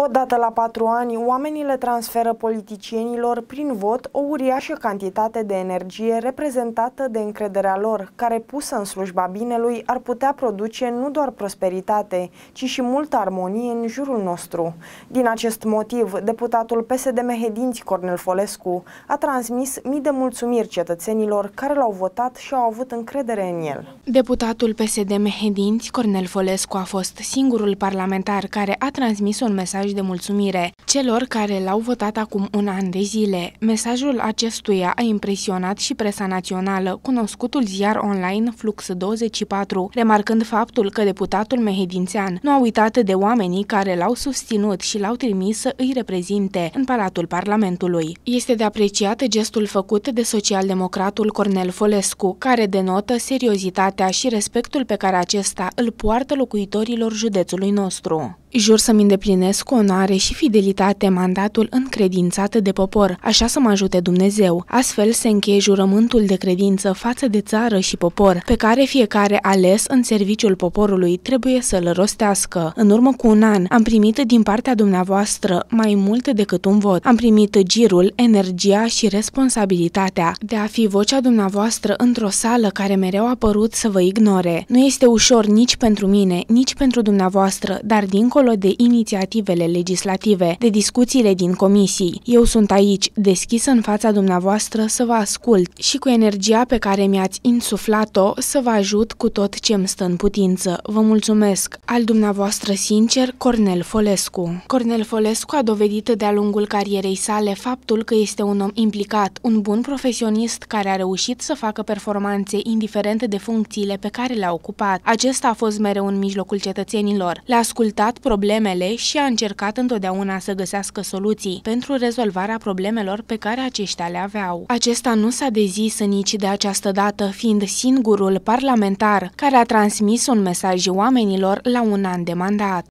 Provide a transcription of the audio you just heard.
Odată la patru ani, oamenii le transferă politicienilor prin vot o uriașă cantitate de energie reprezentată de încrederea lor, care pusă în slujba binelui ar putea produce nu doar prosperitate, ci și multă armonie în jurul nostru. Din acest motiv, deputatul PSD Mehedinți Cornel Folescu a transmis mii de mulțumiri cetățenilor care l-au votat și au avut încredere în el. Deputatul PSD Mehedinți Cornel Folescu a fost singurul parlamentar care a transmis un mesaj mesaj de mulțumire celor care l-au votat acum un an de zile. Mesajul acestuia a impresionat și presa națională, cunoscutul ziar online Flux24, remarcând faptul că deputatul mehedințean nu a uitat de oamenii care l-au susținut și l-au trimis să îi reprezinte în Palatul Parlamentului. Este de apreciat gestul făcut de socialdemocratul Cornel Folescu, care denotă seriozitatea și respectul pe care acesta îl poartă locuitorilor județului nostru. Jur să-mi îndeplinesc cu onoare și fidelitate mandatul încredințat de popor, așa să mă ajute Dumnezeu. Astfel se încheie jurământul de credință față de țară și popor, pe care fiecare ales în serviciul poporului trebuie să-l rostească. În urmă cu un an am primit din partea dumneavoastră mai mult decât un vot. Am primit girul, energia și responsabilitatea de a fi vocea dumneavoastră într-o sală care mereu a părut să vă ignore. Nu este ușor nici pentru mine, nici pentru dumneavoastră, dar dincolo dincolo de inițiativele legislative, de discuțiile din comisii. Eu sunt aici, deschis în fața dumneavoastră să vă ascult și cu energia pe care mi-ați insuflat-o să vă ajut cu tot ce îmi stă în putință. Vă mulțumesc! Al dumneavoastră sincer, Cornel Folescu. Cornel Folescu a dovedit de-a lungul carierei sale faptul că este un om implicat, un bun profesionist care a reușit să facă performanțe indiferente de funcțiile pe care le-a ocupat. Acesta a fost mereu în mijlocul cetățenilor. Le-a ascultat problemele și a încercat întotdeauna să găsească soluții pentru rezolvarea problemelor pe care aceștia le aveau. Acesta nu s-a dezis nici de această dată, fiind singurul parlamentar care a transmis un mesaj oamenilor la un an de mandat.